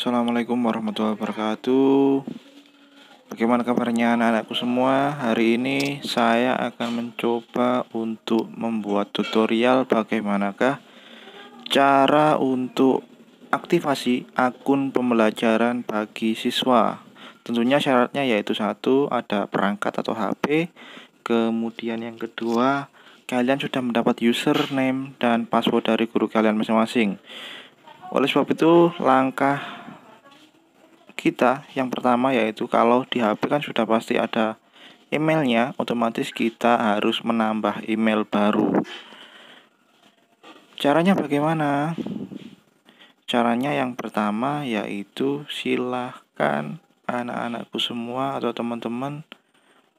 Assalamualaikum warahmatullahi wabarakatuh Bagaimana kabarnya anak-anakku semua Hari ini saya akan mencoba untuk membuat tutorial Bagaimanakah cara untuk aktivasi akun pembelajaran bagi siswa Tentunya syaratnya yaitu satu ada perangkat atau HP Kemudian yang kedua kalian sudah mendapat username dan password dari guru kalian masing-masing. Oleh sebab itu, langkah kita yang pertama yaitu kalau di HP kan sudah pasti ada emailnya otomatis kita harus menambah email baru caranya bagaimana caranya yang pertama yaitu silahkan anak-anakku semua atau teman-teman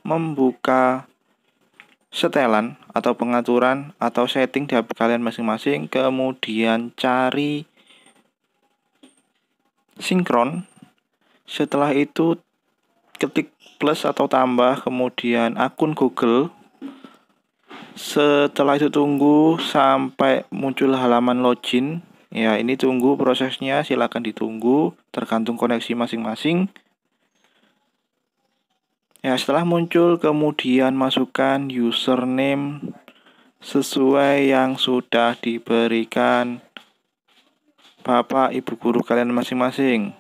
membuka setelan atau pengaturan atau setting di HP kalian masing-masing kemudian cari sinkron setelah itu ketik plus atau tambah, kemudian akun Google. Setelah itu tunggu sampai muncul halaman login. Ya, ini tunggu prosesnya, silakan ditunggu tergantung koneksi masing-masing. Ya, setelah muncul kemudian masukkan username sesuai yang sudah diberikan Bapak Ibu guru kalian masing-masing.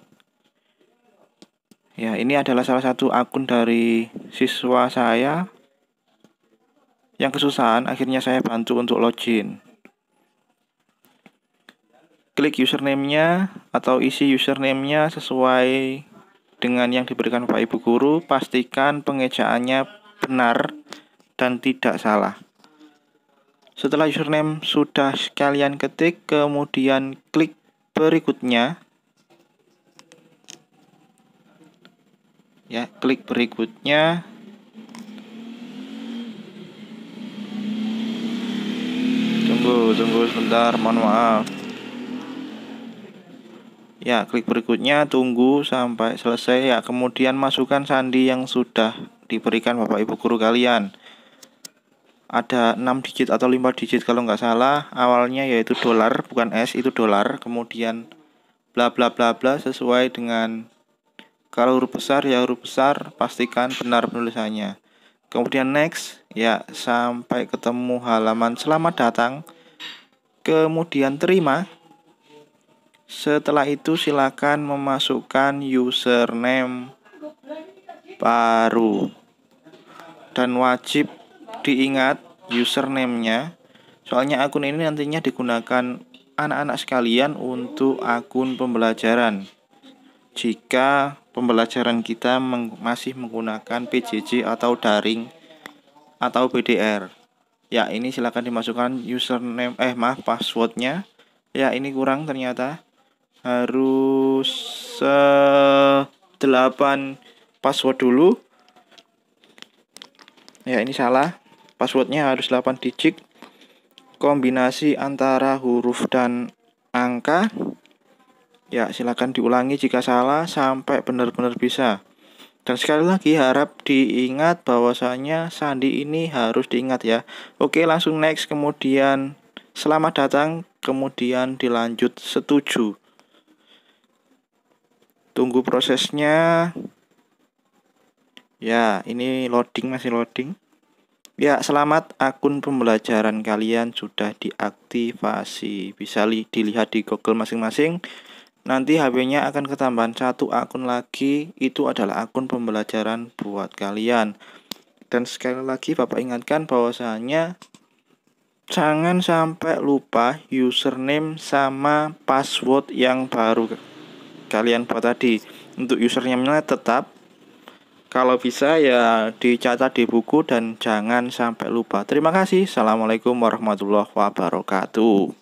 Ya, ini adalah salah satu akun dari siswa saya yang kesusahan, akhirnya saya bantu untuk login. Klik username-nya atau isi username-nya sesuai dengan yang diberikan Pak Ibu Guru, pastikan pengejaannya benar dan tidak salah. Setelah username sudah sekalian ketik, kemudian klik berikutnya ya klik berikutnya tunggu tunggu sebentar mohon maaf ya klik berikutnya tunggu sampai selesai ya kemudian masukkan sandi yang sudah diberikan bapak ibu guru kalian ada 6 digit atau 5 digit kalau nggak salah awalnya yaitu dolar bukan S itu dolar kemudian bla bla bla bla sesuai dengan kalau huruf besar ya huruf besar, pastikan benar penulisannya. Kemudian next, ya sampai ketemu halaman selamat datang. Kemudian terima. Setelah itu silakan memasukkan username baru dan wajib diingat username-nya. Soalnya akun ini nantinya digunakan anak-anak sekalian untuk akun pembelajaran jika pembelajaran kita meng masih menggunakan PJJ atau daring atau PDR. Ya, ini silahkan dimasukkan username eh maaf passwordnya. Ya, ini kurang ternyata harus uh, 8 password dulu. Ya, ini salah. Passwordnya harus 8 digit kombinasi antara huruf dan angka Ya, silakan diulangi jika salah sampai benar-benar bisa. Dan sekali lagi harap diingat bahwasanya sandi ini harus diingat ya. Oke, langsung next kemudian selamat datang kemudian dilanjut setuju. Tunggu prosesnya. Ya, ini loading masih loading. Ya, selamat akun pembelajaran kalian sudah diaktifasi. Bisa dilihat di Google masing-masing nanti HP-nya akan ketambahan satu akun lagi itu adalah akun pembelajaran buat kalian dan sekali lagi Bapak ingatkan bahwasanya jangan sampai lupa username sama password yang baru kalian buat tadi untuk username-nya tetap kalau bisa ya dicatat di buku dan jangan sampai lupa. Terima kasih. Assalamualaikum warahmatullahi wabarakatuh.